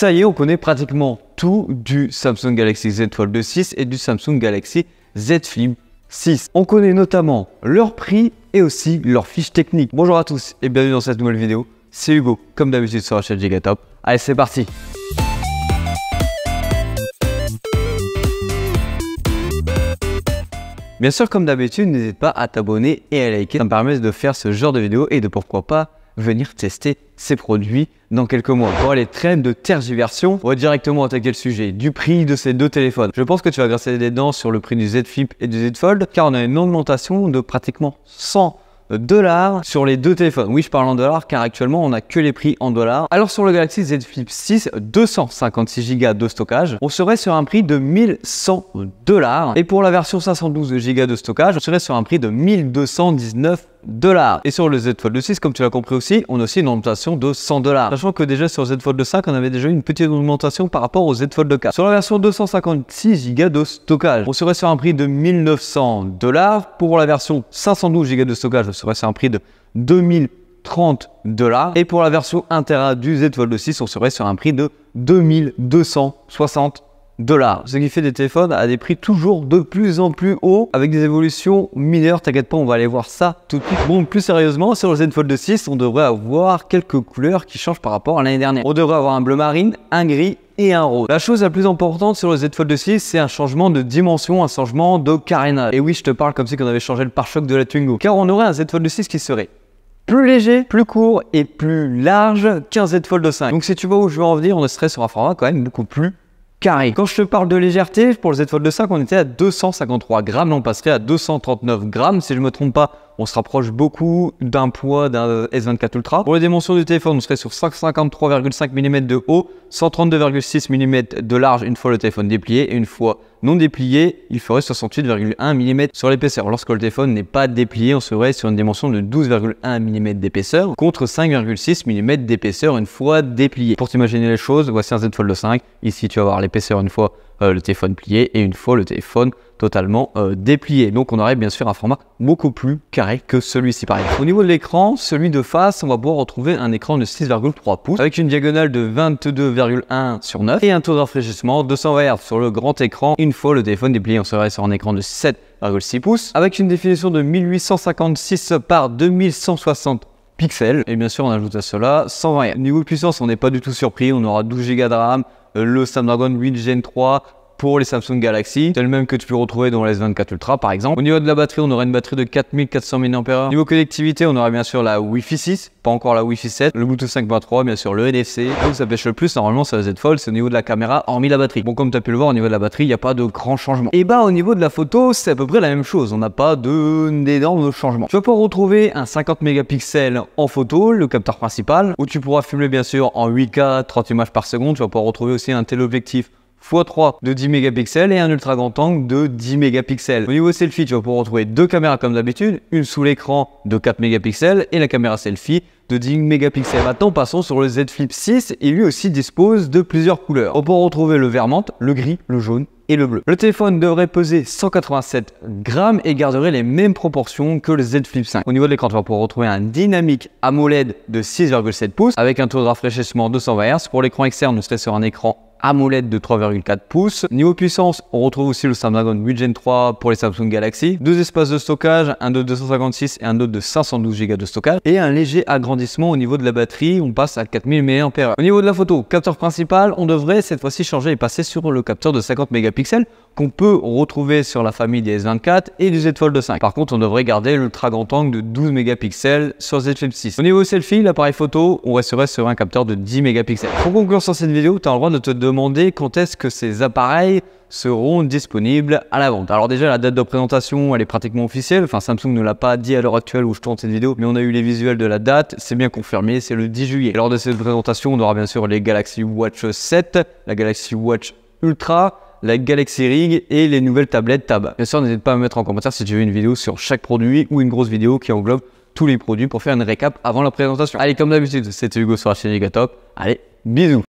Ça y est, on connaît pratiquement tout du Samsung Galaxy Z Fold 6 et du Samsung Galaxy Z Flip 6. On connaît notamment leur prix et aussi leur fiche technique. Bonjour à tous et bienvenue dans cette nouvelle vidéo. C'est Hugo, comme d'habitude sur la chaîne Gigatop. Allez, c'est parti Bien sûr, comme d'habitude, n'hésite pas à t'abonner et à liker. Ça me permet de faire ce genre de vidéos et de pourquoi pas venir tester ces produits dans quelques mois. Pour aller très de tergiversion, on va directement attaquer le sujet du prix de ces deux téléphones. Je pense que tu vas verser des dents sur le prix du Z Flip et du Z Fold car on a une augmentation de pratiquement 100 dollars sur les deux téléphones. Oui, je parle en dollars car actuellement on n'a que les prix en dollars. Alors sur le Galaxy Z Flip 6, 256 Go de stockage, on serait sur un prix de 1100 dollars et pour la version 512 Go de stockage, on serait sur un prix de 1219 dollars. Et sur le Z Fold 6, comme tu l'as compris aussi, on a aussi une augmentation de 100 dollars. Sachant que déjà sur Z Fold 5, on avait déjà eu une petite augmentation par rapport au Z Fold 4. Sur la version 256 Go de stockage, on serait sur un prix de 1900 dollars. Pour la version 512 Go de stockage, on serait sur un prix de 2030$ dollars. Et pour la version 1 du Z Fold 6, on serait sur un prix de 2260 ce qui fait des téléphones à des prix toujours de plus en plus hauts avec des évolutions mineures. T'inquiète pas, on va aller voir ça tout de suite. Bon, plus sérieusement, sur le Fold 6, on devrait avoir quelques couleurs qui changent par rapport à l'année dernière. On devrait avoir un bleu marine, un gris et un rose. La chose la plus importante sur le Z Fold 6, c'est un changement de dimension, un changement de carénage. Et oui, je te parle comme si on avait changé le pare-choc de la Twingo. Car on aurait un Z Fold 6 qui serait plus léger, plus court et plus large qu'un Z Fold 5. Donc si tu vois où je veux en venir, on serait sur un format quand même beaucoup plus carré. Quand je te parle de légèreté, pour le Z Fold 5, on était à 253 grammes, on passerait à 239 grammes, si je me trompe pas, on se rapproche beaucoup d'un poids d'un S24 Ultra. Pour les dimensions du téléphone, on serait sur 553,5 mm de haut, 132,6 mm de large une fois le téléphone déplié et une fois non déplié, il ferait 68,1 mm sur l'épaisseur. Lorsque le téléphone n'est pas déplié, on serait sur une dimension de 12,1 mm d'épaisseur contre 5,6 mm d'épaisseur une fois déplié. Pour t'imaginer les choses, voici un Z Fold 5. Ici, tu vas voir l'épaisseur une fois euh, le téléphone plié et une fois le téléphone totalement euh, déplié. Donc on aurait bien sûr un format beaucoup plus carré que celui-ci par pareil. Au niveau de l'écran, celui de face, on va pouvoir retrouver un écran de 6,3 pouces avec une diagonale de 22,1 sur 9 et un taux de rafraîchissement de 120 Hz sur le grand écran. Une fois le téléphone déplié, on serait sur un écran de 7,6 pouces avec une définition de 1856 par 2160 pixels. Et bien sûr, on ajoute à cela 120 Hz. Niveau de puissance, on n'est pas du tout surpris. On aura 12 Go de RAM, euh, le Snapdragon 8 Gen 3, pour les Samsung Galaxy. C'est le même que tu peux retrouver dans les S24 Ultra par exemple. Au niveau de la batterie, on aura une batterie de 4400 mAh. Niveau connectivité, on aura bien sûr la Wi-Fi 6, pas encore la Wi-Fi 7, le Bluetooth 5.3, bien sûr le NFC. Là où ça pêche le plus, normalement, ça va être folle, c'est au niveau de la caméra, hormis la batterie. Bon, comme tu as pu le voir, au niveau de la batterie, il n'y a pas de grand changement. Et bah, au niveau de la photo, c'est à peu près la même chose. On n'a pas d'énormes changements. Tu vas pouvoir retrouver un 50 mégapixels en photo, le capteur principal, où tu pourras filmer bien sûr en 8K, 30 images par seconde. Tu vas pouvoir retrouver aussi un téléobjectif x3 de 10 mégapixels et un ultra grand angle de 10 mégapixels. Au niveau selfie, tu vas pouvoir retrouver deux caméras comme d'habitude, une sous l'écran de 4 mégapixels et la caméra selfie de 10 mégapixels. Maintenant, passons sur le Z Flip 6 il lui aussi dispose de plusieurs couleurs. On peut retrouver le vert le gris, le jaune et le bleu. Le téléphone devrait peser 187 grammes et garderait les mêmes proportions que le Z Flip 5. Au niveau de l'écran, tu vas pouvoir retrouver un dynamique AMOLED de 6,7 pouces avec un taux de rafraîchissement de 120 Hz. Pour l'écran externe, Nous serait sur un écran AMOLED de 3,4 pouces. Niveau puissance, on retrouve aussi le Snapdragon 8 Gen 3 pour les Samsung Galaxy. Deux espaces de stockage, un de 256 et un autre de 512 Go de stockage. Et un léger agrandissement au niveau de la batterie, on passe à 4000 mAh. Au niveau de la photo, capteur principal, on devrait cette fois-ci changer et passer sur le capteur de 50 mégapixels qu'on peut retrouver sur la famille des S24 et du Z Fold 5. Par contre, on devrait garder l'ultra grand angle de 12 mégapixels sur Z Flip 6. Au niveau selfie, l'appareil photo, on resterait sur un capteur de 10 mégapixels. Pour conclure sur cette vidéo, tu as le droit de te donner demander quand est-ce que ces appareils seront disponibles à la vente. Alors déjà, la date de présentation, elle est pratiquement officielle. Enfin, Samsung ne l'a pas dit à l'heure actuelle où je tourne cette vidéo, mais on a eu les visuels de la date. C'est bien confirmé, c'est le 10 juillet. Lors de cette présentation, on aura bien sûr les Galaxy Watch 7, la Galaxy Watch Ultra, la Galaxy Ring et les nouvelles tablettes Tab. Bien sûr, n'hésitez pas à me mettre en commentaire si tu veux une vidéo sur chaque produit ou une grosse vidéo qui englobe tous les produits pour faire une récap avant la présentation. Allez, comme d'habitude, c'était Hugo sur la chaîne Top. Allez, bisous